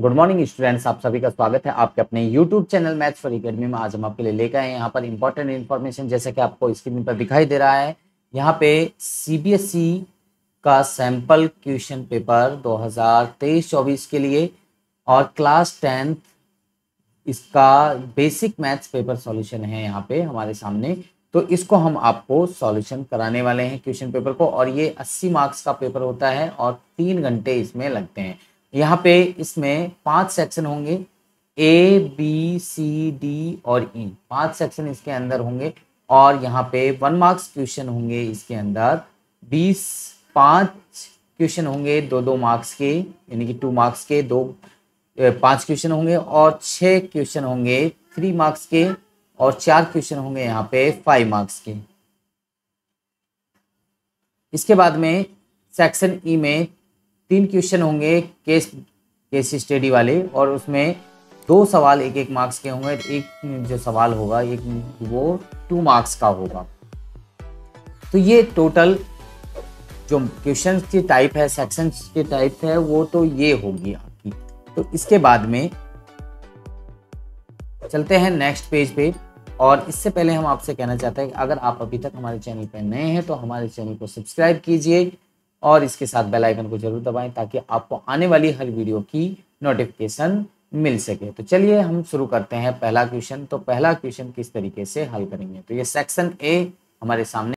Good morning students आप सभी का स्वागत है आपके अपने YouTube channel maths for academy में आज हम आपके लिए लेकर आए यहाँ पर इंपॉर्टेंट इन्फॉर्मेशन जैसे कि आपको स्क्रीन पर दिखाई दे रहा है यहाँ पे सीबीएसई e का सैंपल क्वेश्चन पेपर 2023-24 के लिए और क्लास टेंथ इसका बेसिक मैथ्स पेपर सॉल्यूशन है यहाँ पे हमारे सामने तो इसको हम आपको सॉल्यूशन कराने वाले हैं क्वेश्चन पेपर को और ये 80 मार्क्स का पेपर होता है और तीन घंटे इसमें लगते हैं यहाँ पे इसमें पांच सेक्शन होंगे ए बी सी डी और ई e. पांच सेक्शन इसके अंदर होंगे और यहाँ पे वन मार्क्स क्वेश्चन होंगे इसके अंदर बीस पांच क्वेश्चन होंगे दो दो मार्क्स के यानी कि टू मार्क्स के दो पांच क्वेश्चन होंगे और छः क्वेश्चन होंगे थ्री मार्क्स के और चार क्वेश्चन होंगे यहाँ पे फाइव मार्क्स के इसके बाद में सेक्शन ई e में तीन क्वेश्चन होंगे केस केस स्टडी वाले और उसमें दो सवाल एक एक मार्क्स के होंगे एक जो सवाल होगा एक वो टू मार्क्स का होगा तो ये टोटल जो क्वेश्चन की टाइप है सेक्शन के टाइप है वो तो ये होगी आपकी तो इसके बाद में चलते हैं नेक्स्ट पेज पे और इससे पहले हम आपसे कहना चाहते हैं कि अगर आप अभी तक हमारे चैनल पर नए हैं तो हमारे चैनल को सब्सक्राइब कीजिए और इसके साथ बेल आइकन को जरूर दबाएं ताकि आपको आने वाली हर वीडियो की नोटिफिकेशन मिल सके तो चलिए हम शुरू करते हैं पहला क्वेश्चन तो पहला क्वेश्चन किस तरीके से हल करेंगे तो ये सेक्शन ए हमारे सामने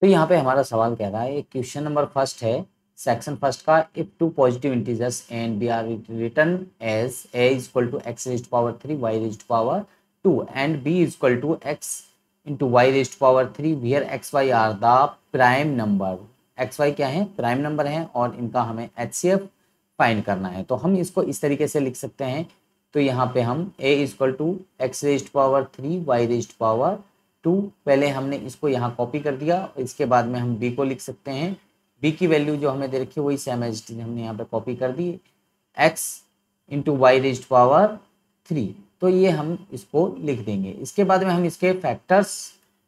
तो यहाँ पे हमारा सवाल कह रहा है क्वेश्चन नंबर फर्स्ट है सेक्शन फर्स्ट का if two positive integers and B are written as A is equal to X raise power three Y raise power two and B is equal to X into Y raise power three where X Y are the prime number X Y क्या है prime number है और इनका हमें H C F find करना है तो हम इसको इस तरीके से लिख सकते हैं तो यहाँ पे हम A is equal to X raise power three Y raise power two पहले हमने इसको यहाँ कॉपी कर दिया इसके बाद में हम बी को लिख सकते हैं बी की वैल्यू जो हमें दे रखी है वही सेम एज हमने यहाँ पे कॉपी कर दी X into Y raise power three तो ये हम इसको लिख देंगे इसके बाद में हम इसके फैक्टर्स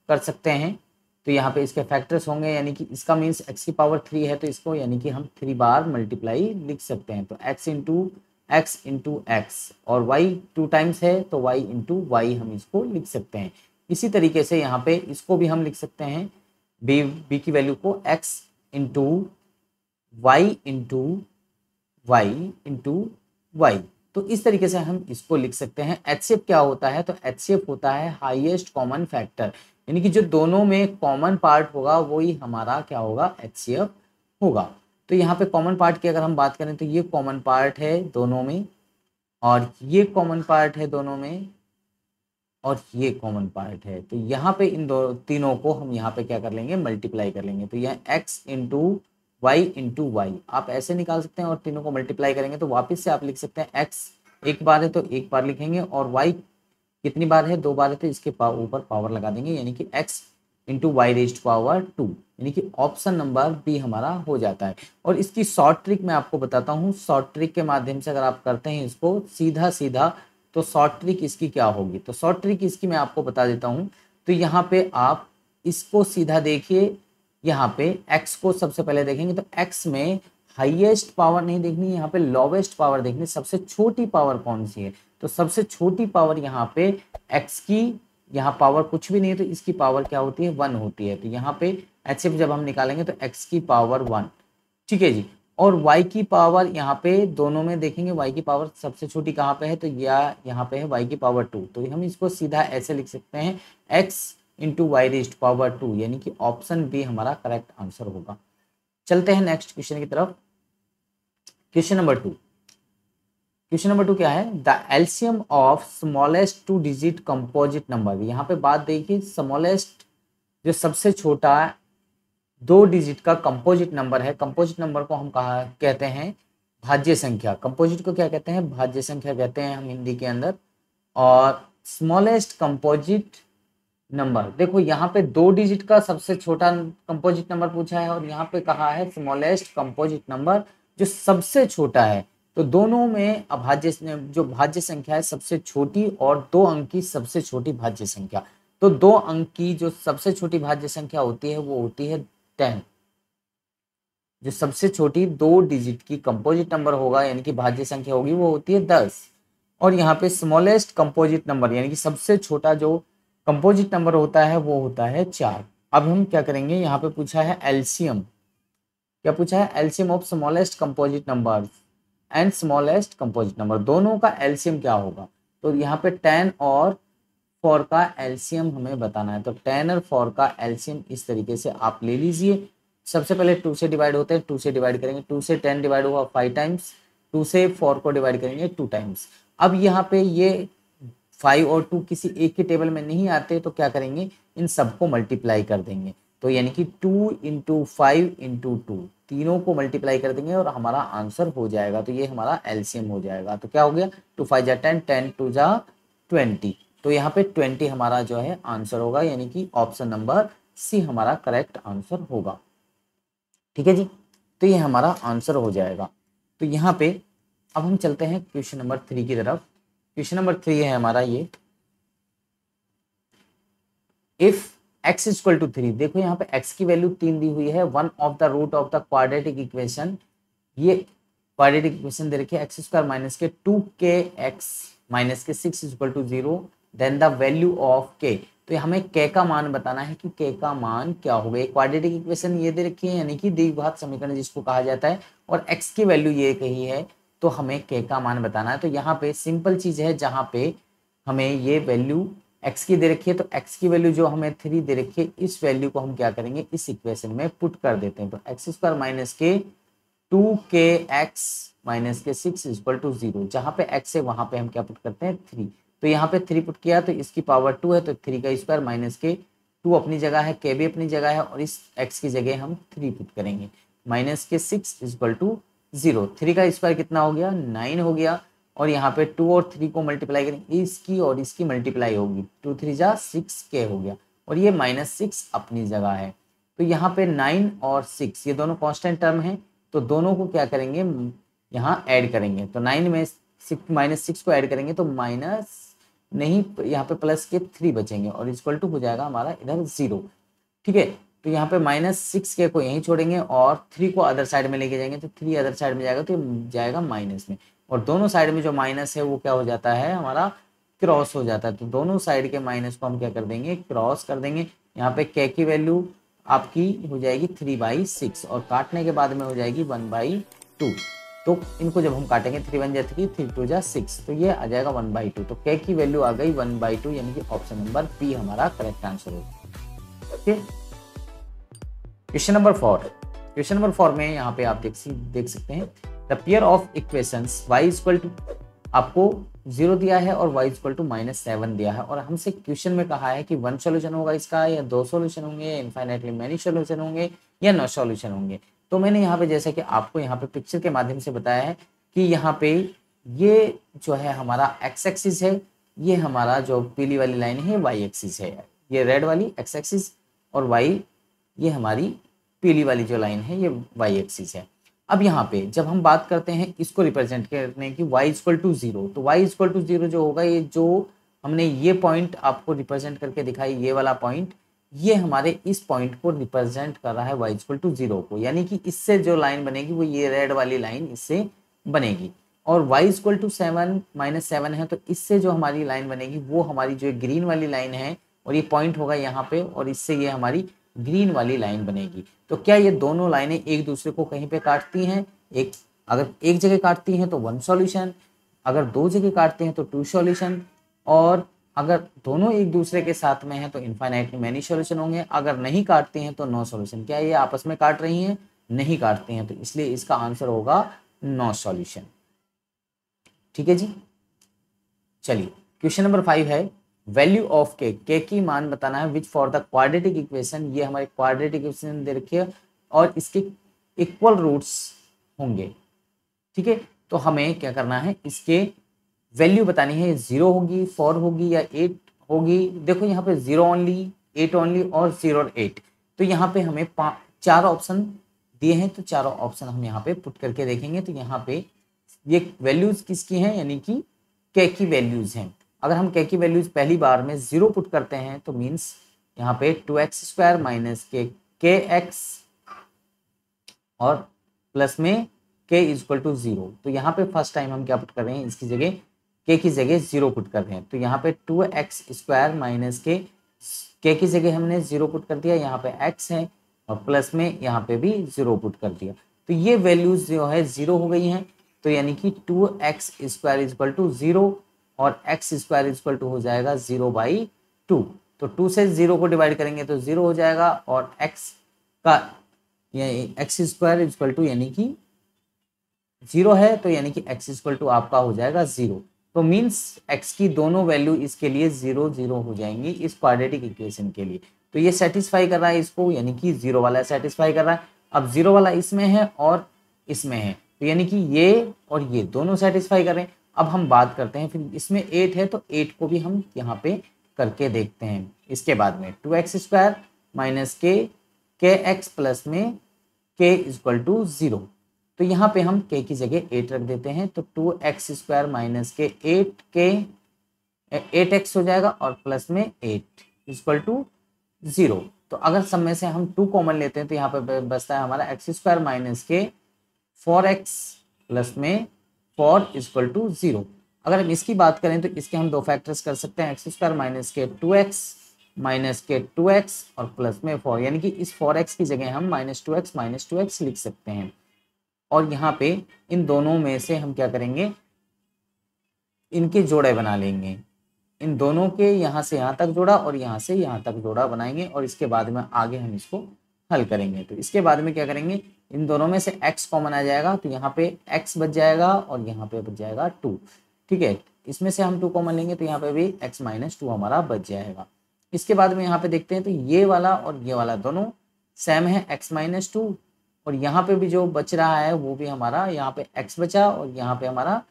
कर सकते हैं तो यहाँ पे इसके फैक्टर्स होंगे यानी कि इसका मीन्स एक्स की पावर थ्री है तो इसको यानी कि हम थ्री बार मल्टीप्लाई लिख सकते हैं तो X into X into X और वाई टू टाइम्स है तो वाई इंटू वाई हम इसको लिख सकते हैं इसी तरीके से यहाँ पे इसको भी हम लिख सकते हैं बी बी की वैल्यू को X into Y into Y into Y तो इस तरीके से हम इसको लिख सकते हैं एच क्या होता है तो एच होता है हाईएस्ट कॉमन फैक्टर यानी कि जो दोनों में कॉमन पार्ट होगा वही हमारा क्या होगा एच होगा तो यहाँ पे कॉमन पार्ट की अगर हम बात करें तो ये कॉमन पार्ट है दोनों में और ये कॉमन पार्ट है दोनों में और ये कॉमन पार्ट है तो यहाँ पे इन दो तीनों को हम यहाँ पे क्या कर लेंगे मल्टीप्लाई कर लेंगे तो यह x into Y into Y आप ऐसे निकाल सकते हैं और तीनों को मल्टीप्लाई करेंगे तो वापस से आप लिख सकते हैं x एक बार है तो एक बार लिखेंगे और वाई कितनी बार है दो बार है तो इसके ऊपर पावर लगा देंगे यानी कि X into Y raise power two यानी कि ऑप्शन नंबर बी हमारा हो जाता है और इसकी शॉर्ट ट्रिक मैं आपको बताता हूँ शॉर्ट ट्रिक के माध्यम से अगर आप करते हैं इसको सीधा सीधा तो शॉर्ट ट्रिक इसकी क्या होगी तो शॉर्ट ट्रिक इसकी मैं आपको बता देता हूँ तो यहाँ पे आप इसको सीधा देखिए यहाँ पे एक्स को सबसे पहले देखेंगे तो एक्स में हाइएस्ट पावर नहीं देखनी यहाँ पे लोवेस्ट पावर देखनी सबसे छोटी पावर कौन सी है तो सबसे छोटी पावर यहाँ पे एक्स की यहाँ पावर कुछ भी नहीं है तो इसकी पावर क्या होती है वन होती है तो यहाँ पे एच जब हम निकालेंगे तो एक्स की पावर वन ठीक है जी और y की पावर यहाँ पे दोनों में देखेंगे y की पावर सबसे छोटी कहाँ पे है तो यह यहाँ पे है y की पावर टू तो हम इसको सीधा ऐसे लिख सकते हैं x into Y raise power two यानी कि ऑप्शन बी हमारा करेक्ट आंसर होगा चलते हैं नेक्स्ट क्वेश्चन की तरफ question number two question number two क्या है the LCM of smallest two digit composite number यहाँ पे बात देखिए स्मॉलेस्ट जो सबसे छोटा दो डिजिट का कंपोजिट नंबर है कंपोजिट नंबर को हम कहा कहते हैं भाज्य संख्या कंपोजिट को क्या कहते हैं भाज्य संख्या कहते हैं हम हिंदी के अंदर और स्मॉलेस्ट कंपोजिट नंबर देखो यहाँ पे दो डिजिट का सबसे छोटा कंपोजिट नंबर पूछा है और यहाँ पे कहा है स्मॉलेस्ट कंपोजिट नंबर जो सबसे छोटा है तो दोनों में अभाज्य जो भाज्य संख्या है सबसे छोटी और दो अंक की सबसे छोटी भाज्य संख्या तो दो अंक की जो सबसे छोटी भाज्य संख्या होती है वो होती है टेन जो सबसे छोटी दो डिजिट की कंपोजिट नंबर होगा यानी कि भाज्य संख्या होगी वो होती है दस और यहाँ पे स्मॉलेस्ट कंपोजिट नंबर यानी कि सबसे छोटा जो कंपोजिट नंबर होता है वो होता है चार अब हम क्या करेंगे यहाँ पे पूछा है एल्सियम क्या पूछा है LCM of smallest composite number and smallest composite number दोनों का एल्सियम क्या होगा तो यहाँ पे टेन और फोर का एल्सियम हमें बताना है तो टेन और फोर का एल्सियम इस तरीके से आप ले लीजिए सबसे पहले टू से डिवाइड होते हैं टू से डिवाइड करेंगे टू से टेन डिवाइड हुआ फाइव टाइम्स टू से फोर को डिवाइड करेंगे टू टाइम्स अब यहाँ पे ये फाइव और टू किसी एक ही टेबल में नहीं आते तो क्या करेंगे इन सबको मल्टीप्लाई कर देंगे तो यानी कि two into five into two तीनों को मल्टीप्लाई कर देंगे और हमारा आंसर हो जाएगा तो ये हमारा एल्सियम हो जाएगा तो क्या हो गया टू फाइव जा टेन टेन टू जा ट्वेंटी तो यहाँ पे ट्वेंटी हमारा जो है आंसर होगा यानी कि ऑप्शन नंबर सी हमारा करेक्ट आंसर होगा ठीक है जी तो ये हमारा आंसर हो जाएगा तो यहाँ पे अब हम चलते हैं क्वेश्चन नंबर थ्री की तरफ क्वेश्चन नंबर थ्री है हमारा ये if X is equal to three देखो यहाँ पे एक्स की वैल्यू तीन दी हुई है one of the root of the quadratic equation ये क्वाड्रेटिक इक्वेशन दे रखी है X square minus K two K X minus K six is equal to zero then the value of K तो हमें के का मान बताना है कि के का मान क्या होगा क्वाड्रेटिक इक्वेशन ये दे रखी है यानी कि द्विघात समीकरण जिसको कहा जाता है और एक्स की वैल्यू ये कही है तो हमें के का मान बताना है तो यहाँ पे सिंपल चीज है जहाँ पे हमें ये वैल्यू एक्स की दे रखी है तो एक्स की वैल्यू जो हमें थ्री दे रखी है इस वैल्यू को हम क्या करेंगे इस इक्वेशन में पुट कर देते हैं तो X square minus K two K X minus K six is equal to zero जहाँ पे एक्स है वहां पे हम क्या पुट करते हैं थ्री तो यहाँ पे थ्री पुट किया तो इसकी पावर टू है तो थ्री का स्क्वायर माइनस के टू अपनी जगह है के भी अपनी जगह है और इस एक्स की जगह हम थ्री पुट करेंगे minus K six is equal to zero three का स्क्वायर कितना हो गया नाइन हो गया और यहाँ पे टू और थ्री को मल्टीप्लाई करेंगे इसकी और इसकी मल्टीप्लाई होगी टू थ्री जा सिक्स के हो गया और ये माइनस सिक्स अपनी जगह है तो यहाँ पे नाइन और सिक्स ये दोनों कांस्टेंट टर्म है तो दोनों को क्या करेंगे यहाँ ऐड करेंगे तो नाइन में सिक्स माइनस सिक्स को ऐड करेंगे तो माइनस नहीं यहाँ पे प्लस के थ्री बचेंगे और इक्वल टू हो जाएगा हमारा इधर जीरो ठीक है तो यहाँ पे माइनस सिक्स के को यहीं छोड़ेंगे और थ्री को अदर साइड में लेके जाएंगे तो थ्री अदर साइड में जाएगा तो जाएगा माइनस में और दोनों साइड में जो माइनस है वो क्या हो जाता है हमारा क्रॉस हो जाता है तो दोनों साइड के माइनस को हम क्या कर देंगे क्रॉस कर देंगे यहाँ पे के की वैल्यू आपकी हो जाएगी थ्री बाई सिक्स और काटने के बाद में हो जाएगी वन बाई टू तो इनको जब हम काटेंगे थ्री वन जा थ्री थ्री टू जा सिक्स तो ये आ जाएगा वन बाई टू तो के की वैल्यू आ गई वन बाई टू यानी कि ऑप्शन नंबर बी हमारा करेक्ट आंसर होगा okay question number four question number four में यहाँ पे आप देख देख सकते हैं the pair of equation Y equal to आपको जीरो दिया है और Y equal to minus seven दिया है और हमसे क्वेश्चन में कहा है कि वन सोल्यूशन होगा इसका या दो सोल्यूशन होंगे इन्फाइनाइटली मैनी सोल्यूशन होंगे या नौ सोल्यूशन होंगे तो मैंने यहाँ पे जैसे कि आपको यहाँ पे पिक्चर के माध्यम से बताया है कि यहाँ पे ये जो है हमारा एक्स एक्सिस है ये हमारा जो पीली वाली लाइन है वाई एक्सिस है ये रेड वाली एक्स एक्सिस और वाई ये हमारी पीली वाली जो लाइन है ये वाई एक्सिस है अब यहाँ पे जब हम बात करते हैं इसको रिप्रेजेंट करने की वाई इक्वल टू जीरो तो वाई इक्वल टू जीरो जो होगा ये जो हमने ये पॉइंट आपको रिप्रेजेंट करके दिखाई ये वाला पॉइंट ये हमारे इस पॉइंट को रिप्रेजेंट कर रहा है वाई इक्वल टू जीरो को यानी कि इससे जो लाइन बनेगी वो ये रेड वाली लाइन इससे बनेगी और Y equal to seven minus seven है तो इससे जो हमारी लाइन बनेगी वो हमारी जो ग्रीन वाली लाइन है और ये पॉइंट होगा यहाँ पे और इससे ये हमारी ग्रीन वाली लाइन बनेगी तो क्या ये दोनों लाइनें एक दूसरे को कहीं पे काटती हैं एक अगर एक जगह काटती हैं तो वन सॉल्यूशन अगर दो जगह काटते हैं तो टू सॉल्यूशन और अगर दोनों एक दूसरे के साथ में है तो इन्फाइनाइटली मैनी सोल्यूशन होंगे अगर नहीं काटते हैं तो नो सोल्यूशन क्या ये आपस में काट रही हैं नहीं काटते हैं तो इसलिए इसका आंसर होगा नो सोल्यूशन ठीक है जी चलिए क्वेश्चन नंबर फाइव है वैल्यू ऑफ के के की मान बताना है which for the quadratic equation ये हमारे क्वाड्रेटिक इक्वेशन दे रखी है और इसके इक्वल रूट्स होंगे ठीक है तो हमें क्या करना है इसके वैल्यू बतानी है ज़ीरो होगी फोर होगी या एट होगी देखो यहाँ पे ज़ीरो ओनली एट ओनली और ज़ीरो और एट तो यहाँ पे हमें चार ऑप्शन दिए हैं तो चारों ऑप्शन हम यहाँ पे पुट करके देखेंगे तो यहाँ पे ये वैल्यूज़ किसकी हैं यानी कि के की वैल्यूज़ हैं अगर हम के की वैल्यूज़ पहली बार में ज़ीरो पुट करते हैं तो मीन्स यहाँ पे टू एक्स स्क्वायर माइनस के के एक्स और प्लस में के इज इक्वल टू ज़ीरो तो यहाँ पे फर्स्ट टाइम हम क्या पुट कर रहे हैं इसकी जगह के की जगह जीरो पुट कर दें तो यहाँ पे टू एक्स स्क्वायर माइनस के के की जगह हमने जीरो पुट कर दिया यहाँ पे एक्स है और प्लस में यहाँ पे भी जीरो पुट कर दिया तो ये वैल्यूज जो है जीरो हो गई हैं तो यानी कि two X square is equal to zero और एक्स स्क्वायर इजक्वल टू हो जाएगा जीरो बाई टू तो टू से जीरो को डिवाइड करेंगे तो जीरो हो जाएगा और एक्स का एक्स स्क्वायर इजक्वल टू यानी कि जीरो है तो यानी कि एक्स इजक्ल टू आपका हो जाएगा जीरो तो मीन्स एक्स की दोनों वैल्यू इसके लिए जीरो जीरो हो जाएंगी इस क्वाड्रेटिक इक्वेशन के लिए तो ये सेटिस्फाई कर रहा है इसको यानी कि जीरो वाला सेटिस्फाई कर रहा है अब जीरो वाला इसमें है और इसमें है तो यानी कि ये और ये दोनों सेटिस्फाई करें अब हम बात करते हैं फिर इसमें एट है तो एट को भी हम यहाँ पे करके देखते हैं इसके बाद में टू एक्स स्क्वायर माइनस के के एक्स प्लस में के इजक्वल टू ज़ीरो तो यहाँ पे हम के की जगह एट रख देते हैं तो two X square minus K eight K eight X हो जाएगा और प्लस में एट इजक्वल टू जीरो तो अगर सब में से हम टू कॉमन लेते हैं तो यहाँ पे बचता है हमारा X square minus K four X plus में फोर इजक्ल टू जीरो अगर हम इसकी बात करें तो इसके हम दो फैक्टर्स कर सकते हैं X square minus K two X minus K two X और प्लस में फोर यानी कि इस फोर एक्स की जगह हम minus two X minus two X लिख सकते हैं और यहाँ पे इन दोनों में से हम क्या करेंगे इनके जोड़े बना लेंगे इन दोनों के यहाँ से यहाँ तक जोड़ा और यहाँ से यहाँ तक जोड़ा बनाएंगे और इसके बाद में आगे हम इसको हल करेंगे तो इसके बाद में क्या करेंगे इन दोनों में से x कॉमन आ जाएगा तो यहाँ पे x बच जाएगा और यहाँ पे बच जाएगा टू ठीक है इसमें से हम टू कॉमन लेंगे तो यहाँ पे भी x माइनस टू हमारा बच जाएगा इसके बाद में यहाँ पे देखते हैं तो ये वाला और ये वाला दोनों सेम है x माइनस टू और यहाँ पे भी जो बच रहा है वो भी हमारा यहाँ पे x बचा और यहाँ पे हमारा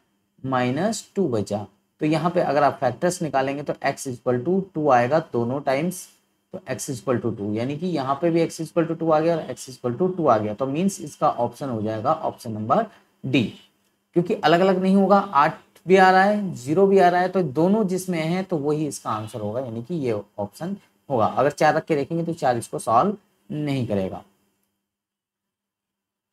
माइनस टू बचा तो यहाँ पे अगर आप फैक्टर्स निकालेंगे तो x इजक्वल टू टू आएगा दोनों टाइम्स तो x इजक्वल टू टू यानी कि यहाँ पे भी x इजक्वल टू टू आ गया और x इजक्वल टू टू आ गया तो मीन्स इसका ऑप्शन हो जाएगा ऑप्शन नंबर डी क्योंकि अलग अलग नहीं होगा आठ भी आ रहा है जीरो भी आ रहा है तो दोनों जिसमें है तो वही इसका आंसर होगा यानी कि ये ऑप्शन होगा अगर चार रख के देखेंगे तो चार इसको सॉल्व नहीं करेगा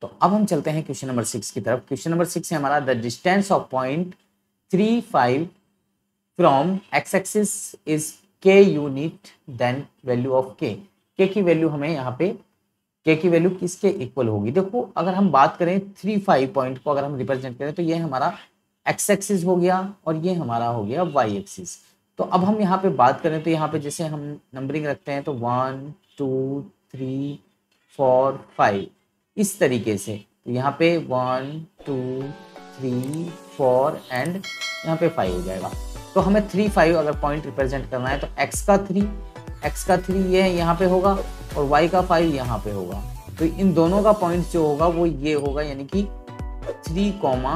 तो अब हम चलते हैं क्वेश्चन नंबर सिक्स की तरफ क्वेश्चन नंबर सिक्स है हमारा the distance of point three five from X axis is K unit then value of K K की वैल्यू हमें यहाँ पे के की वैल्यू किसके इक्वल होगी देखो अगर हम बात करें थ्री फाइव पॉइंट को अगर हम रिप्रेजेंट करें तो ये हमारा एक्स एक्सिस हो गया और ये हमारा हो गया वाई एक्सिस तो अब हम यहाँ पे बात करें तो यहाँ पे जैसे हम नंबरिंग रखते हैं तो one two three four five इस तरीके से तो यहाँ पे one two three four and यहाँ पे फाइव हो जाएगा तो हमें थ्री फाइव अगर पॉइंट रिप्रेजेंट करना है तो एक्स का थ्री एक्स का थ्री ये यह यहाँ पे होगा और वाई का फाइव यहाँ पे होगा तो इन दोनों का पॉइंट जो होगा वो ये होगा यानी कि थ्री कॉमा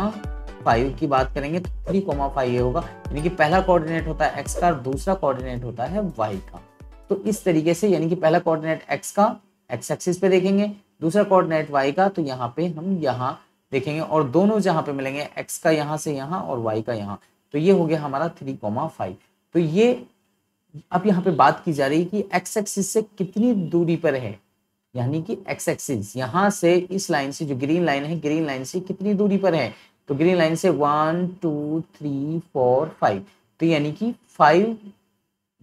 फाइव की बात करेंगे तो थ्री कॉमा फाइव ये होगा यानी कि पहला कोऑर्डिनेट होता है एक्स का और दूसरा कोऑर्डिनेट होता है वाई का तो इस तरीके से यानी कि पहला कोऑर्डिनेट एक्स का एक्स एक्सिस पे देखेंगे दूसरा कोऑर्डिनेट वाई का तो यहाँ पे हम यहाँ देखेंगे और दोनों जहाँ पे मिलेंगे एक्स का यहाँ से यहाँ और वाई का यहाँ तो ये हो गया हमारा थ्री कॉमा फाइव तो ये अब यहाँ पे बात की जा रही है कि एक्स एक्सिस से कितनी दूरी पर है यानी कि एक्स एक्सिस यहाँ से इस लाइन से जो ग्रीन लाइन है ग्रीन लाइन से कितनी दूरी पर है तो ग्रीन लाइन से one two three four five तो यानी कि फाइव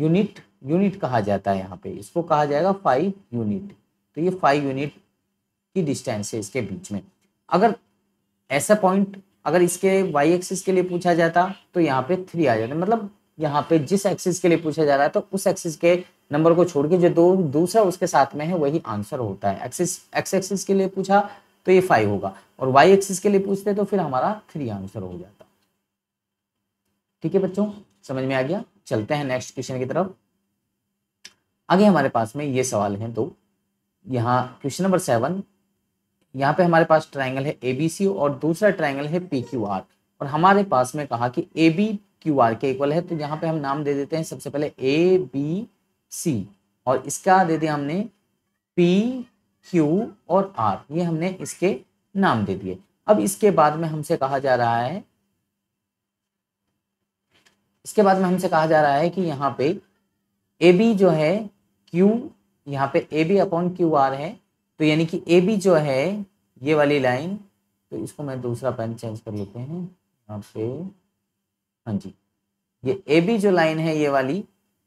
यूनिट यूनिट कहा जाता है यहाँ पे इसको कहा जाएगा फाइव यूनिट तो ये फाइव यूनिट की डिस्टेंस है इसके बीच में अगर ऐसा पॉइंट अगर इसके वाई एक्सिस के लिए पूछा जाता तो यहाँ पे थ्री आ जाता मतलब यहाँ पे जिस एक्सिस के लिए पूछा जा रहा है तो उस एक्सिस के नंबर को छोड़ के जो दो दूसरा उसके साथ में है वही आंसर होता है एक्सिस एक्स एक्सिस के लिए पूछा तो ये फाइव होगा और वाई एक्सिस के लिए पूछते तो फिर हमारा थ्री आंसर हो जाता ठीक है बच्चों समझ में आ गया चलते हैं नेक्स्ट क्वेश्चन की तरफ आगे हमारे पास में ये सवाल है तो यहाँ क्वेश्चन नंबर सेवन यहाँ पे हमारे पास ट्राइंगल है ए और दूसरा ट्राइंगल है पी और हमारे पास में कहा कि ए बी क्यू आर के इक्वल है तो यहाँ पे हम नाम दे देते हैं सबसे पहले ए बी सी और इसका दे दिया हमने पी क्यू और आर ये हमने इसके नाम दे दिए अब इसके बाद में हमसे कहा जा रहा है इसके बाद में हमसे कहा जा रहा है कि यहाँ पे ए बी जो है क्यू यहाँ पे A B upon Q R है तो यानी कि ए बी जो है ये वाली लाइन तो इसको मैं दूसरा पेन चेंज कर लेते हैं यहाँ पे हाँ जी ये ए बी जो लाइन है ये वाली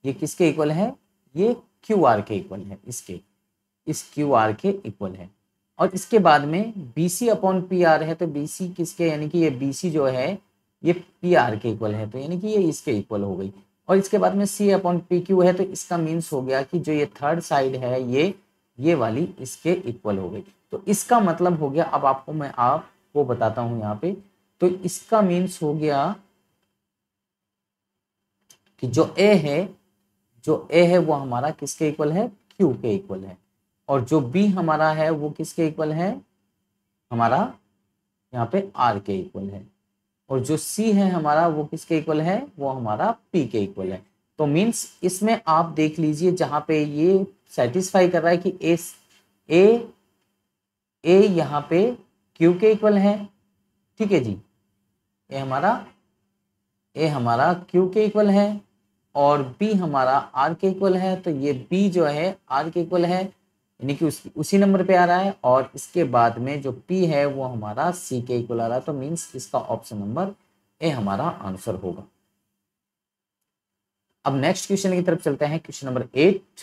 ये किसके इक्वल है ये क्यू आर के इक्वल है इसके इस क्यू आर के इक्वल है और इसके बाद में B C upon P R है तो बी सी किसके यानी कि ये बी सी जो है ये पी आर के इक्वल है तो यानी कि ये इसके इक्वल हो गई और इसके बाद में सी अपॉन पी क्यू है तो इसका मीन्स हो गया कि जो ये थर्ड साइड है ये ये वाली इसके इक्वल हो गई तो इसका मतलब हो गया अब आपको मैं आप वो बताता हूं यहाँ पे तो इसका मीन्स हो गया कि जो ए है जो ए है वो हमारा किसके इक्वल है क्यू के इक्वल है और जो बी हमारा है वो किसके इक्वल है हमारा यहाँ पे आर के इक्वल है और जो सी है हमारा वो किसके इक्वल है वो हमारा पी के इक्वल है तो मीन्स इसमें आप देख लीजिए जहां पे ये सेटिस्फाई कर रहा है कि ए ए ए यहाँ पे क्यू के इक्वल है ठीक है जी ए हमारा ए हमारा क्यू के इक्वल है और बी हमारा आर के इक्वल है तो ये बी जो है आर के इक्वल है यानी कि उस, उसी नंबर पे आ रहा है और इसके बाद में जो पी है वो हमारा सी के इक्वल आ रहा है तो मीन्स इसका ऑप्शन नंबर ए हमारा आंसर होगा अब नेक्स्ट क्वेश्चन की तरफ चलते हैं question number eight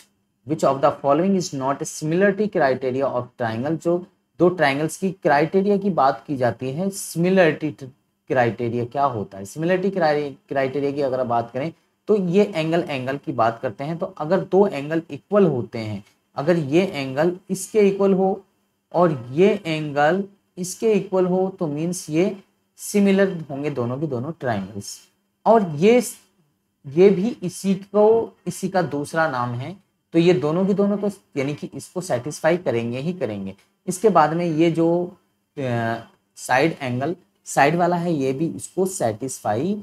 which of the following is not a similarity criteria of triangle जो दो ट्राइंगल्स की क्राइटेरिया की बात की जाती है सिमिलरिटी क्राइटेरिया क्या होता है सिमिलरिटी क्राइटेरिया की अगर बात करें तो ये एंगल एंगल की बात करते हैं तो अगर दो एंगल इक्वल होते हैं अगर ये एंगल इसके इक्वल हो और ये एंगल इसके इक्वल हो तो मीन्स ये सिमिलर होंगे दोनों के दोनों ट्राइंगल्स और ये ये भी इसी को इसी का दूसरा नाम है तो ये दोनों की दोनों तो यानी कि इसको सेटिस्फाई करेंगे ही करेंगे इसके बाद में ये जो साइड एंगल साइड वाला है ये भी इसको सेटिस्फाई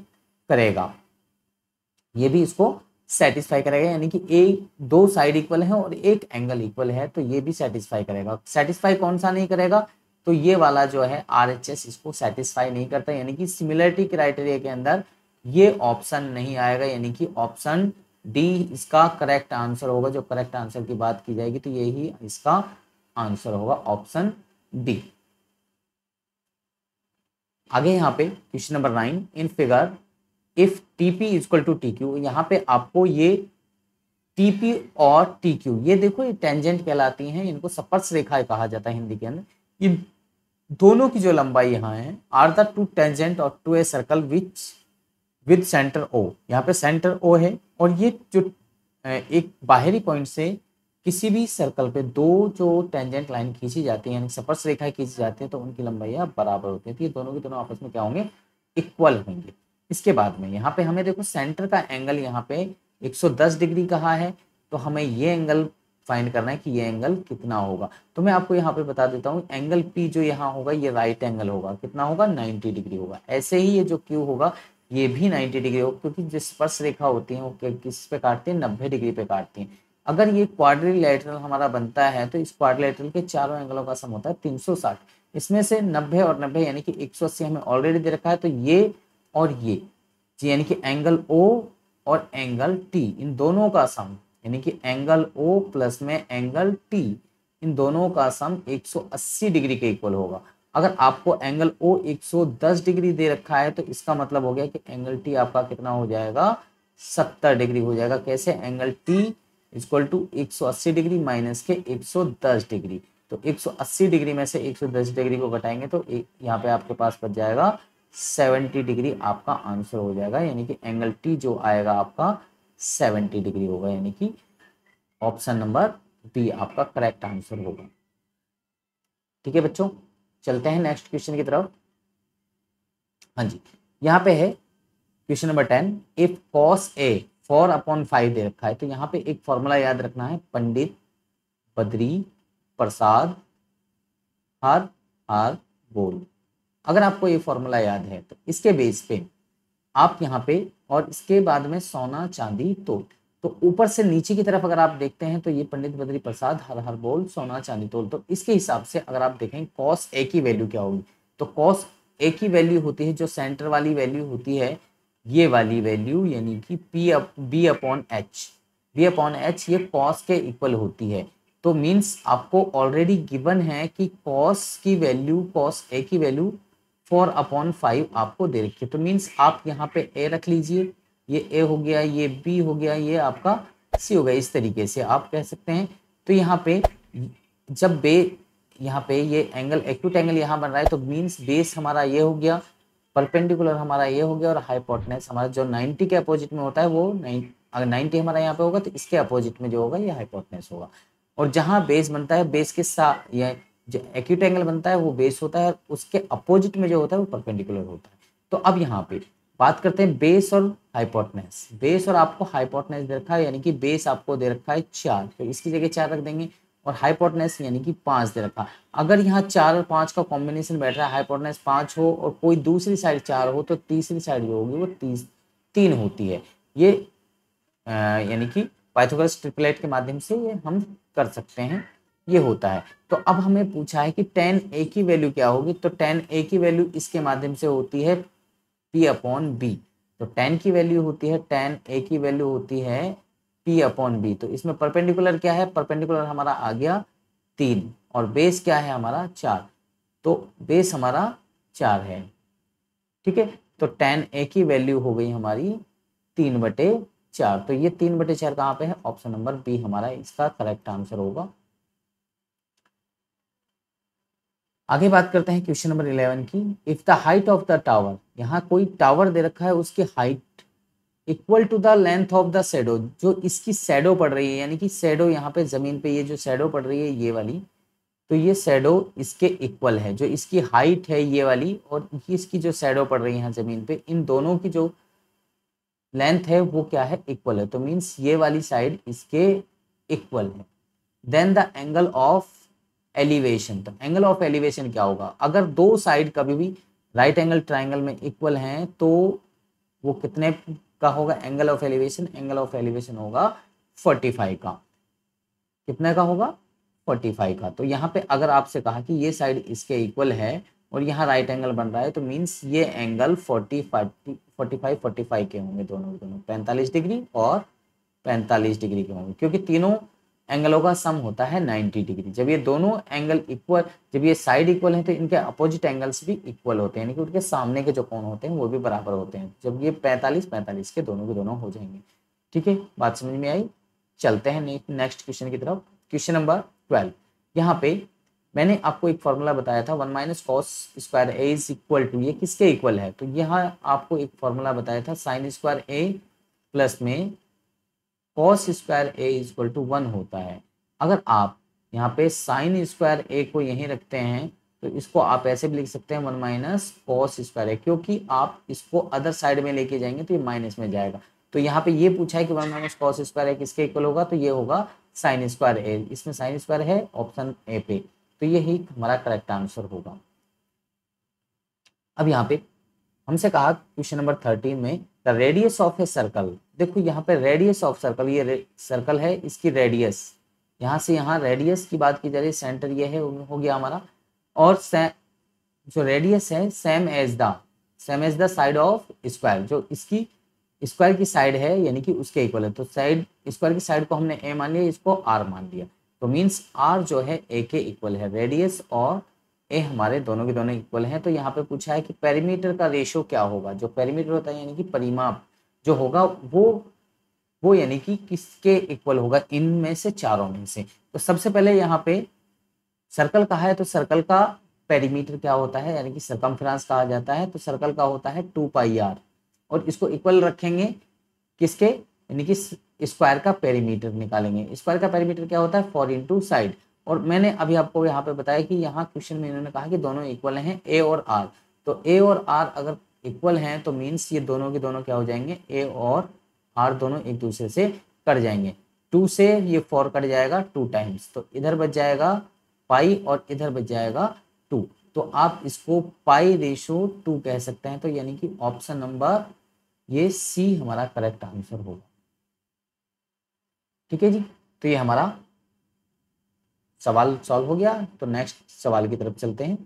करेगा ये भी इसको सेटिस्फाई करेगा यानी कि एक दो साइड इक्वल है और एक एंगल इक्वल है तो ये भी सेटिस्फाई करेगा सेटिस्फाई कौन सा नहीं करेगा तो ये वाला जो है आर इसको सेटिस्फाई नहीं करता यानी कि सिमिलरिटी क्राइटेरिया के अंदर ये ऑप्शन नहीं आएगा यानी कि ऑप्शन डी इसका करेक्ट आंसर होगा जो करेक्ट आंसर की बात की जाएगी तो यही इसका आंसर होगा ऑप्शन डी आगे यहाँ पे question number nine in figure if TP equal to T Q यहाँ पे आपको ये टीपी और टी क्यू ये देखो ये टेंजेंट कहलाती हैं इनको स्पर्श रेखा कहा जाता है हिंदी के अंदर ये दोनों की जो लंबाई यहाँ है आर द टू टेंजेंट और to a circle which with centre O यहाँ पे सेंटर ओ है और ये जो एक बाहरी पॉइंट से किसी भी सर्कल पे दो जो टेंजेंट लाइन खींची जाती है स्पर्श रेखाएं खींची जाती है तो उनकी लंबाइयाँ बराबर होती है तो ये दोनों के दोनों आपस में क्या होंगे इक्वल होंगे इसके बाद में यहाँ पे हमें देखो सेंटर का एंगल यहाँ पे 110 डिग्री कहा है तो हमें ये एंगल फाइंड करना है कि ये एंगल कितना होगा तो मैं आपको यहाँ पे बता देता हूँ एंगल पी जो यहाँ होगा ये राइट एंगल होगा कितना होगा 90 डिग्री होगा ऐसे ही ये जो क्यू होगा ये भी 90 डिग्री हो क्योंकि जिस स्पर्श रेखा होती है वो किस पे काटती है नब्बे डिग्री पे काटती है अगर ये क्वाड्रिलेटरल हमारा बनता है तो इस क्वाड्रिलेटरल के चारों एंगलों का सम होता है 360 इसमें से 90 और 90 यानी कि 180 हमें ऑलरेडी दे रखा है तो ये और ये यानी कि एंगल ओ और एंगल टी इन दोनों का सम यानी कि एंगल ओ प्लस में एंगल टी इन दोनों का सम 180 डिग्री के इक्वल होगा अगर आपको एंगल ओ 110 डिग्री दे रखा है तो इसका मतलब हो गया कि एंगल टी आपका कितना हो जाएगा 70 डिग्री हो जाएगा कैसे angle T is equal to 180 degree minus के 110 डिग्री तो 180 डिग्री में से 110 डिग्री को घटाएंगे तो यहाँ पे आपके पास बच जाएगा 70 डिग्री आपका आंसर हो जाएगा यानी कि एंगल टी जो आएगा आपका सेवेंटी डिग्री होगा यानी कि ऑप्शन नंबर डी आपका करेक्ट आंसर होगा ठीक है बच्चों चलते हैं नेक्स्ट क्वेश्चन की तरफ हाँ जी यहाँ पे है question number ten if cos A four upon five दे रखा है तो यहाँ पे एक फॉर्मूला याद रखना है पंडित बद्री प्रसाद हर हर बोल अगर आपको ये फॉर्मूला याद है तो इसके बेस पे आप यहाँ पे और इसके बाद में सोना चांदी तोड़ तो ऊपर से नीचे की तरफ अगर आप देखते हैं तो ये पंडित बद्री प्रसाद हर हर बोल सोना चांदी तोल तो इसके हिसाब से अगर आप देखें कॉस ए की वैल्यू क्या होगी तो कॉस ए की वैल्यू होती है जो सेंटर वाली वैल्यू होती है ये वाली वैल्यू यानी कि P up B upon H B upon H ये कॉस के इक्वल होती है तो मीन्स आपको ऑलरेडी गिवन है कि कॉस की वैल्यू कॉस ए की वैल्यू फोर अपॉन फाइव आपको दे रखी है तो मीन्स आप यहाँ पे ए रख लीजिए ये ए हो गया ये बी हो गया ये आपका सी हो गया इस तरीके से आप कह सकते हैं तो यहाँ पे जब बे यहाँ पे ये एंगल एक्यूट एंगल यहाँ बन रहा है तो मीन्स बेस हमारा ये हो गया परपेंडिकुलर हमारा ये हो गया और हाईपोटनेस हमारा जो 90 के अपोजिट में होता है वो नाइन अगर 90 हमारा यहाँ पे होगा तो इसके अपोजिट में जो होगा ये हाईपोटनेस होगा और जहाँ बेस बनता है बेस के साथ ये जो एक्यूट एंगल बनता है वो बेस होता है और उसके अपोजिट में जो होता है वो परपेंडिकुलर होता है तो अब यहाँ पे बात करते हैं बेस और हाइपोटनेस बेस और आपको हाइपोटनेस दे रखा है यानी कि बेस आपको दे रखा है चार तो इसकी जगह चार रख देंगे और हाइपोटनेस यानी कि पांच दे रखा अगर यहाँ चार और पांच का कॉम्बिनेशन बैठ रहा है हाइपोटनेस पाँच हो और कोई दूसरी साइड चार हो तो तीसरी साइड जो होगी वो तीस तीन होती है ये यानी कि पाइथागोरस ट्रिपलेट के माध्यम से ये हम कर सकते हैं ये होता है तो अब हमें पूछा है कि टेन ए की वैल्यू क्या होगी तो टेन ए की वैल्यू इसके माध्यम से होती है पी अपॉन बी तो टेन की वैल्यू होती है टेन ए की वैल्यू होती है पी अपॉन बी तो इसमें परपेंडिकुलर क्या है परपेंडिकुलर हमारा आ गया तीन और बेस क्या है हमारा चार तो बेस हमारा चार है ठीक है तो टेन ए की वैल्यू हो गई हमारी तीन बटे चार तो ये तीन बटे चार कहाँ पे है ऑप्शन नंबर बी हमारा इसका करेक्ट आंसर होगा आगे बात करते हैं क्वेश्चन नंबर इलेवन की if the height of the tower यहाँ कोई टावर दे रखा है उसकी height equal to the length of the shadow जो इसकी सेडो पड़ रही है यानी कि सैडो यहाँ पे जमीन पे ये जो सैडो पड़ रही है ये वाली तो ये सैडो इसके इक्वल है जो इसकी हाइट है ये वाली और इसकी जो सेडो पड़ रही है यहाँ जमीन पे इन दोनों की जो लेंथ है वो क्या है इक्वल है तो मीन्स ये वाली साइड इसके इक्वल है then the angle of elevation तो एंगल ऑफ एलिवेशन क्या होगा अगर दो साइड कभी भी राइट एंगल ट्राइंगल में इक्वल हैं तो वो कितने का होगा angle of elevation angle of elevation होगा 45 का कितने का होगा 45 का तो यहाँ पे अगर आपसे कहा कि ये साइड इसके इक्वल है और यहाँ राइट एंगल बन रहा है तो मीन्स ये एंगल फोर्टी 40 45 45 के होंगे दोनों दोनों पैंतालीस डिग्री और पैंतालीस डिग्री के होंगे क्योंकि तीनों एंगलों का सम होता है 90 डिग्री जब ये दोनों एंगल इक्वल जब ये साइड इक्वल हैं तो इनके अपोजिट एंगल्स भी इक्वल होते हैं यानी कि उनके सामने के जो कोण होते हैं वो भी बराबर होते हैं जब ये 45 45 के दोनों के दोनों हो जाएंगे ठीक है बात समझ में आई चलते हैं नेक्स्ट क्वेश्चन की तरफ क्वेश्चन नंबर ट्वेल्व यहाँ पे मैंने आपको एक फॉर्मूला बताया था one minus cos square A is equal to ये किसके इक्वल है तो यहाँ आपको एक फॉर्मूला बताया था साइन स्क्वायर ए प्लस में cos square A equal to one होता है अगर आप यहाँ पे साइन स्क्वायर ए को यहीं रखते हैं तो इसको आप ऐसे भी लिख सकते हैं one minus cos square A क्योंकि आप इसको अदर साइड में लेके जाएंगे तो ये माइनस में जाएगा तो यहाँ पे ये पूछा है कि one minus cos square A किसके इक्वल होगा तो ये होगा साइन स्क्वायर ए इसमें साइन स्क्वायर है ऑप्शन ए पे तो यही हमारा करेक्ट आंसर होगा अब यहाँ पे हमसे कहा क्वेश्चन नंबर थर्टीन में रेडियस ऑफ ए सर्कल देखो यहाँ पे रेडियस ऑफ सर्कल ये सर्कल है इसकी रेडियस यहाँ से यहाँ रेडियस की बात की जा रही है सेंटर ये है हो गया हमारा और जो रेडियस है same as the same as the side of square जो इसकी स्क्वायर की साइड है यानी कि उसके इक्वल है तो साइड स्क्वायर की साइड को हमने ए मान लिया इसको आर मान लिया तो मीन्स आर जो है ए के इक्वल है रेडियस और ए हमारे दोनों के दोनों इक्वल हैं तो यहाँ पे पूछा है कि पेरीमीटर का रेशो क्या होगा जो पेरीमीटर होता है यानी कि परिमाप जो होगा वो वो यानी कि किसके इक्वल होगा इनमें से चारों में से तो सबसे पहले यहाँ पे सर्कल कहा है तो सर्कल का पेरीमीटर क्या होता है यानी कि सरकम कहा जाता है तो सर्कल का होता है टू पाई आर और इसको इक्वल रखेंगे किसके यानी कि स्क्वायर का पेरीमीटर निकालेंगे स्क्वायर का पेरीमीटर क्या होता है फोर इंटू साइड और मैंने अभी आपको यहाँ पे बताया कि यहाँ क्वेश्चन में इन्होंने कहा कि दोनों इक्वल हैं ए और आर तो ए और आर अगर इक्वल हैं तो मीन्स ये दोनों के दोनों क्या हो जाएंगे ए और आर दोनों एक दूसरे से कट जाएंगे टू से ये फोर कट जाएगा टू टाइम्स तो इधर बच जाएगा पाई और इधर बच जाएगा टू तो आप इसको पाई रेशो टू कह सकते हैं तो यानी कि ऑप्शन नंबर ये सी हमारा करेक्ट आंसर होगा ठीक है जी तो ये हमारा सवाल सॉल्व हो गया तो नेक्स्ट सवाल की तरफ चलते हैं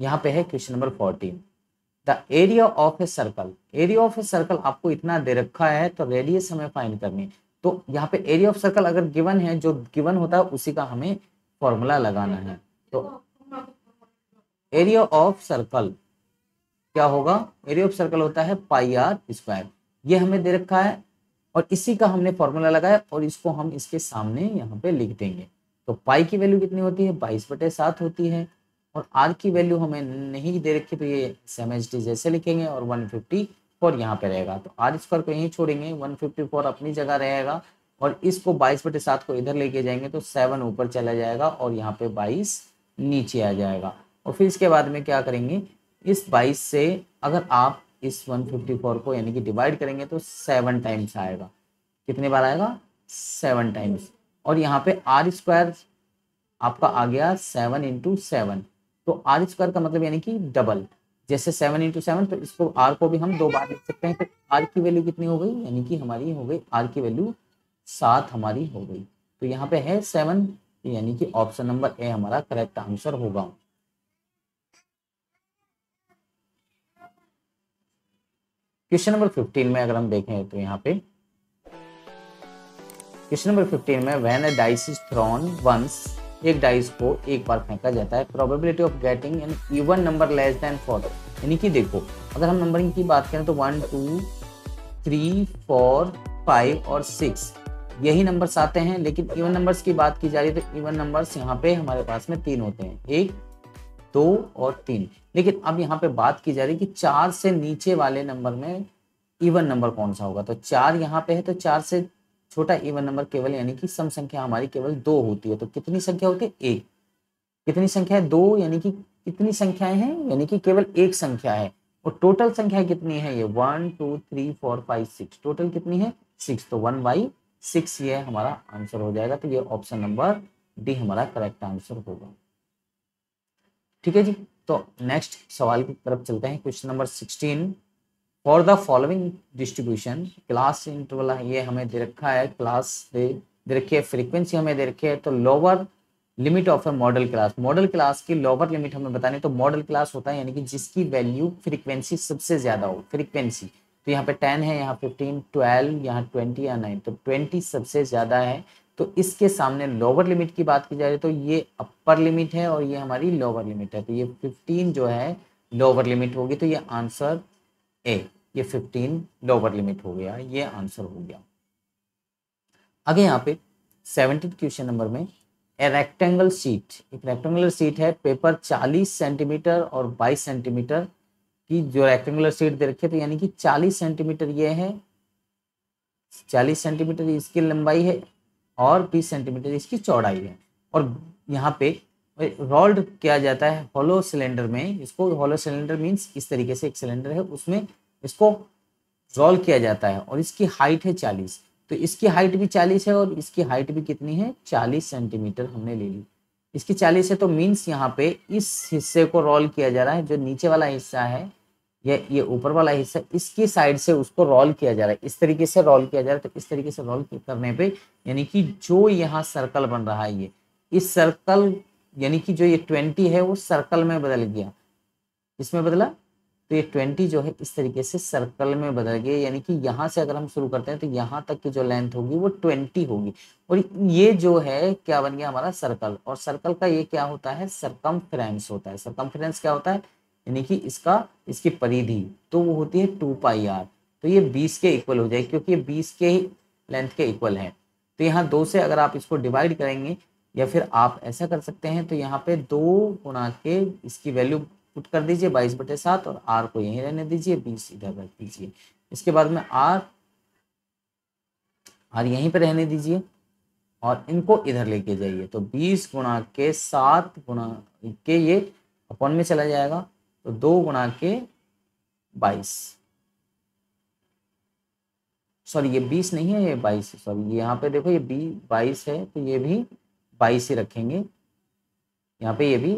यहाँ पे है question number fourteen the area of a circle area of a circle आपको इतना दे रखा है तो रेडियस हमें फाइन करनी है तो यहाँ पे एरिया ऑफ सर्कल अगर गिवन है जो गिवन होता है उसी का हमें फॉर्मूला लगाना है तो एरिया ऑफ सर्कल क्या होगा एरिया ऑफ सर्कल होता है पाई आर स्क्वायर ये हमें दे रखा है और इसी का हमने फॉर्मूला लगाया और इसको हम इसके सामने यहाँ पे लिख देंगे तो पाई की वैल्यू कितनी होती है बाईस बटे सात होती है और आर की वैल्यू हमें नहीं दे रखी तो ये सेम एच डी जैसे लिखेंगे और वन फिफ्टी फोर यहाँ पे रहेगा तो आर स्क्वायर को यहीं छोड़ेंगे वन फिफ्टी फोर अपनी जगह रहेगा और इसको बाईस बटे सात को इधर लेके जाएंगे तो सेवन ऊपर चला जाएगा और यहाँ पे बाईस नीचे आ जाएगा और फिर इसके बाद में क्या करेंगे इस बाईस से अगर आप इस वन फिफ्टी फोर को यानी कि डिवाइड करेंगे तो सेवन टाइम्स आएगा कितने बार आएगा सेवन टाइम्स और यहाँ पे आर स्क्वायर आपका आ गया सेवन इंटू सेवन तो आर स्क्वायर का मतलब यानी कि डबल जैसे सेवन इंटू सेवन तो इसको आर को भी हम दो बार लिख सकते हैं तो आर की वैल्यू कितनी हो गई यानी कि हमारी हो गई आर की वैल्यू सात हमारी हो गई तो यहाँ पे है सेवन यानी कि ऑप्शन नंबर ए हमारा करेक्ट आंसर होगा क्वेश्चन नंबर फिफ्टीन में अगर हम देखें तो यहाँ पे क्वेश्चन नंबर फिफ्टीन में when a dice is thrown once एक डाइस को एक बार फेंका जाता है probability of getting an even number less than four यानी कि देखो अगर हम नंबरिंग की बात करें तो one two three four five और सिक्स यही नंबर्स आते हैं लेकिन इवन नंबर्स की बात की जा रही है तो इवन नंबर्स यहाँ पे हमारे पास में तीन होते हैं एक दो और तीन लेकिन अब यहाँ पे बात की जा रही है कि चार से नीचे वाले नंबर में इवन नंबर कौन सा होगा तो चार यहाँ पे है तो चार से छोटा इवन नंबर केवल यानी कि सम संख्या हमारी केवल दो होती है तो कितनी संख्या होती है एक कितनी संख्या है दो यानी कि कितनी संख्याएं हैं यानी कि केवल एक संख्या है और टोटल संख्या कितनी है ये one two three four five six total कितनी है सिक्स तो वन बाई सिक्स ये हमारा आंसर हो जाएगा तो ये ऑप्शन नंबर डी हमारा करेक्ट आंसर होगा ठीक है जी तो नेक्स्ट सवाल की तरफ चलते हैं question number sixteen for the following distribution class interval ये हमें दे रखा है क्लास दे दे रखी है फ्रीक्वेंसी हमें दे रखी है तो lower limit of a modal class modal class की लोअर लिमिट हमें बताने तो मॉडल क्लास होता है यानी कि जिसकी वैल्यू फ्रीक्वेंसी सबसे ज़्यादा हो फ्रीक्वेंसी तो यहाँ पे टेन है यहाँ फिफ्टीन ट्वेल्व यहाँ ट्वेंटी या नाइन तो ट्वेंटी सबसे ज़्यादा है तो इसके सामने लोअर लिमिट की बात की जाए तो ये अपर लिमिट है और ये हमारी लोअर लिमिट है तो ये फिफ्टीन जो है लोअर लिमिट होगी तो ये आंसर ए ये 15 लोअर लिमिट हो गया ये आंसर हो गया आगे यहाँ पे सेवनटीन क्वेश्चन नंबर में ए रेक्टेंगल सीट एक रेक्टेंगुलर सीट है पेपर 40 सेंटीमीटर और 22 सेंटीमीटर की जो रेक्टेंगुलर सीट दे रखे थे तो यानी कि 40 सेंटीमीटर ये है 40 सेंटीमीटर इसकी लंबाई है और 20 सेंटीमीटर इसकी चौड़ाई है और यहाँ पे रोल्ड किया जाता है हॉलो सिलेंडर में इसको हॉलो सिलेंडर मीन्स इस तरीके से एक सिलेंडर है उसमें इसको रोल किया जाता है और इसकी हाइट है चालीस तो इसकी हाइट भी चालीस है और इसकी हाइट भी कितनी है चालीस सेंटीमीटर हमने ले ली इसकी चालीस है तो मीन्स यहाँ पे इस हिस्से को रोल किया जा रहा है जो नीचे वाला हिस्सा है या ये ऊपर वाला हिस्सा इसकी साइड से उसको रोल किया जा रहा है इस तरीके से रोल किया जा रहा है तो इस तरीके से रोल करने पे यानी कि जो यहाँ सर्कल बन रहा है ये इस सर्कल यानी कि जो ये ट्वेंटी है वो सर्कल में बदल गया इसमें बदला तो ये ट्वेंटी जो है इस तरीके से सर्कल में बदल गया यानी कि यहाँ से अगर हम शुरू करते हैं तो यहाँ तक की जो लेंथ होगी वो ट्वेंटी होगी और ये जो है क्या बन गया हमारा सर्कल और सर्कल का ये क्या होता है सरकम होता है सरकम क्या होता है यानी कि इसका इसकी परिधि तो वो होती है टू पाई आर तो ये बीस के इक्वल हो जाएगी क्योंकि ये बीस के लेंथ के इक्वल है तो यहाँ दो से अगर आप इसको डिवाइड करेंगे या फिर आप ऐसा कर सकते हैं तो यहाँ पे दो गुणा के इसकी वैल्यू पुट कर दीजिए बाईस बटे सात और आर को यहीं रहने दीजिए बीस इधर रख दीजिए इसके बाद में आर आर यहीं पे रहने दीजिए और इनको इधर लेके जाइए तो बीस गुणा के सात गुणा के ये अपॉन में चला जाएगा तो दो गुणा के बाईस सॉरी ये बीस नहीं है ये बाईस सॉरी यहाँ पे देखो ये बी बाईस है तो ये भी बाईस ही रखेंगे यहाँ पे ये भी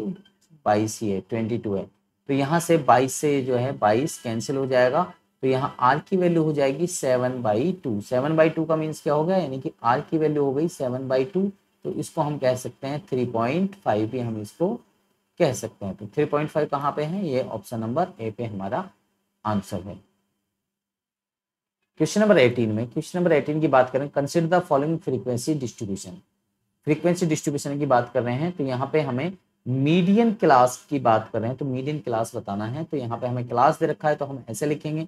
बाईस ही है ट्वेंटी टू है तो यहाँ से बाईस से जो है बाईस कैंसिल हो जाएगा तो यहाँ आर की वैल्यू हो जाएगी seven by two seven by two का मीन्स क्या हो गया यानी कि आर की वैल्यू हो गई सेवन बाई टू तो इसको हम कह सकते हैं थ्री पॉइंट फाइव भी हम इसको कह सकते हैं तो थ्री पॉइंट फाइव कहाँ पे है ये ऑप्शन नंबर ए पे हमारा आंसर है क्वेश्चन नंबर एटीन में क्वेश्चन नंबर एटीन की बात करें consider the following frequency distribution frequency distribution की बात कर रहे हैं तो यहाँ पे हमें मीडियम क्लास की बात कर रहे हैं तो मीडियम क्लास बताना है तो यहाँ पे हमें क्लास दे रखा है तो हम ऐसे लिखेंगे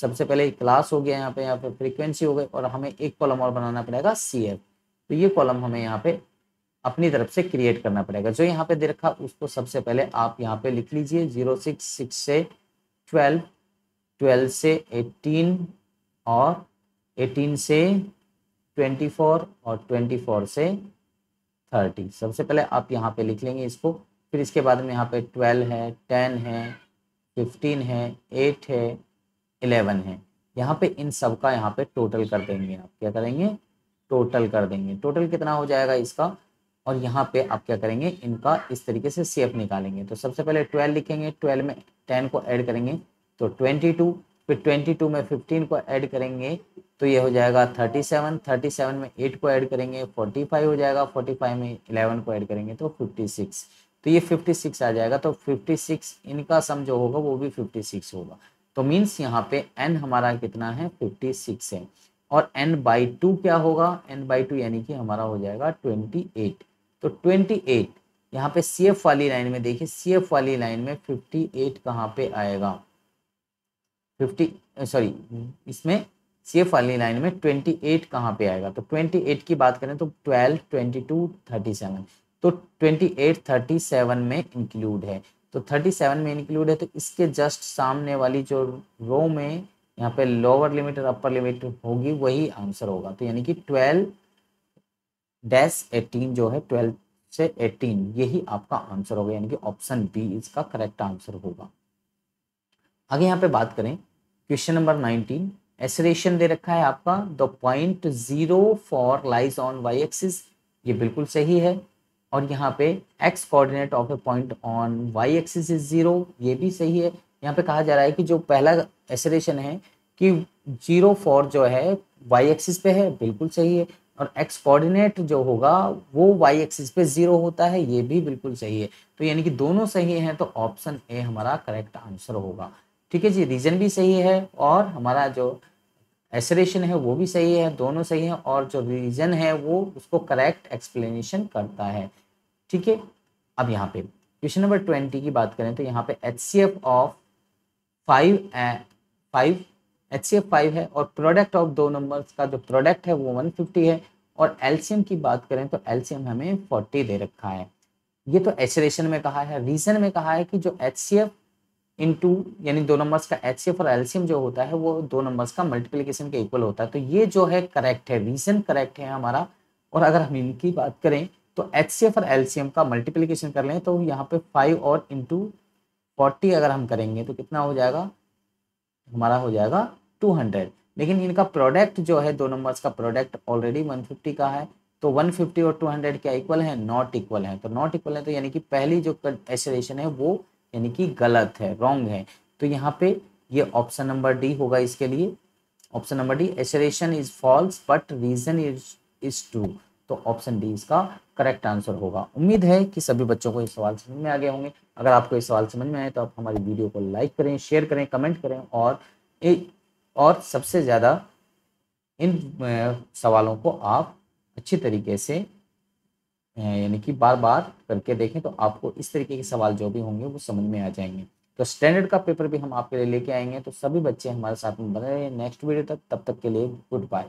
सबसे पहले क्लास हो गया यहाँ पे यहाँ पे फ्रीक्वेंसी हो गई और हमें एक कॉलम और बनाना पड़ेगा सी एफ तो ये कॉलम हमें यहाँ पे अपनी तरफ से क्रिएट करना पड़ेगा जो यहाँ पे दे रखा उसको सबसे पहले आप यहाँ पे लिख लीजिए जीरो सिक्स सिक्स से ट्वेल्व ट्वेल्व से एटीन और एटीन से ट्वेंटी फोर और ट्वेंटी फोर से थर्टी सबसे पहले आप यहाँ पे लिख लेंगे इसको फिर इसके बाद में यहाँ पे ट्वेल्व है टेन है फिफ्टीन है एट है इलेवन है यहाँ पे इन सब का यहाँ पे टोटल कर देंगे आप क्या करेंगे टोटल कर देंगे टोटल कितना हो जाएगा इसका और यहाँ पे आप क्या करेंगे इनका इस तरीके से सेफ निकालेंगे तो सबसे पहले ट्वेल्व लिखेंगे ट्वेल्व में टेन को ऐड करेंगे तो ट्वेंटी टू फिर ट्वेंटी टू में फिफ्टीन को ऐड करेंगे तो ये हो जाएगा थर्टी सेवन थर्टी सेवन में एट को ऐड करेंगे फोर्टी फाइव हो जाएगा फोर्टी फाइव में इलेवन को ऐड करेंगे तो फिफ्टी सिक्स तो ये फिफ्टी सिक्स आ जाएगा तो फिफ्टी सिक्स इनका सम जो होगा वो भी फिफ्टी सिक्स होगा तो मीन्स यहाँ पे एन हमारा कितना है फिफ्टी सिक्स है और एन बाई टू क्या होगा एन बाई टू यानी कि हमारा हो जाएगा ट्वेंटी एट तो ट्वेंटी एट यहाँ पे सी एफ वाली लाइन में देखिए सी एफ वाली लाइन में फिफ्टी एट कहाँ पे आएगा फिफ्टी सॉरी इसमें सेफ वाली लाइन में ट्वेंटी एट कहाँ पे आएगा तो ट्वेंटी एट की बात करें तो twelve twenty two thirty seven तो ट्वेंटी एट थर्टी सेवन में इंक्लूड है तो थर्टी सेवन में इंक्लूड है तो इसके जस्ट सामने वाली जो रो में यहाँ पे लोअर लिमिट और अपर लिमिट होगी वही आंसर होगा तो यानी कि ट्वेल्व डैश एटीन जो है ट्वेल्व से एटीन यही आपका आंसर होगा यानी कि ऑप्शन बी इसका करेक्ट आंसर होगा आगे यहाँ पे बात करें क्वेश्चन नंबर नाइनटीन एसरेशन दे रखा है आपका the point zero four lies on Y axis ये बिल्कुल सही है और यहाँ पे X coordinate of a point on Y axis is zero ये भी सही है यहाँ पे कहा जा रहा है कि जो पहला एसरेशन है कि जीरो फॉर जो है वाई एक्सिस पे है बिल्कुल सही है और एक्स कोऑर्डिनेट जो होगा वो वाई एक्सिस पे जीरो होता है ये भी बिल्कुल सही है तो यानी कि दोनों सही हैं तो ऑप्शन ए हमारा करेक्ट आंसर होगा ठीक है जी रीजन भी सही है और हमारा जो एसरेशन है वो भी सही है दोनों सही है और जो रीजन है वो उसको करेक्ट एक्सप्लेनेशन करता है ठीक है अब यहाँ पे क्वेश्चन नंबर ट्वेंटी की बात करें तो यहाँ पे H C F of five five H C F five है और प्रोडक्ट ऑफ दो नंबर्स का जो प्रोडक्ट है वो वन फिफ्टी है और एल्शियम की बात करें तो एल्शियम हमें फोर्टी दे रखा है ये तो एसरेशन में कहा है रीजन में कहा है कि जो एच सी एफ इन यानी दो नंबर्स का एच और एल्सियम जो होता है वो दो नंबर्स का मल्टीप्लीकेशन के इक्वल होता है तो ये जो है करेक्ट है रीजन करेक्ट है हमारा और अगर हम इनकी बात करें तो एच और एल्सियम का मल्टीप्लीकेशन कर लें तो यहाँ पे फाइव और इंटू फोर्टी अगर हम करेंगे तो कितना हो जाएगा हमारा हो जाएगा टू लेकिन इनका प्रोडक्ट जो है दो नंबर्स का प्रोडक्ट ऑलरेडी वन का है तो 150 और 200 क्या इक्वल है नॉट इक्वल है तो नॉट इक्वल है तो यानी कि पहली जो एसोलेशन है वो यानी कि गलत है रॉन्ग है तो यहाँ पे ये ऑप्शन नंबर डी होगा इसके लिए option number D assertion is false but reason is is true तो ऑप्शन डी इसका करेक्ट आंसर होगा उम्मीद है कि सभी बच्चों को ये सवाल समझ में आ गए होंगे अगर आपको ये सवाल समझ में आए तो आप हमारी वीडियो को लाइक करें शेयर करें कमेंट करें और ए, और सबसे ज़्यादा इन सवालों को आप अच्छी तरीके से यानी कि बार बार करके देखें तो आपको इस तरीके के सवाल जो भी होंगे वो समझ में आ जाएंगे तो स्टैंडर्ड का पेपर भी हम आपके लिए लेके आएंगे तो सभी बच्चे हमारे साथ में बने रहे नेक्स्ट वीडियो तक तब तक के लिए गुड बाय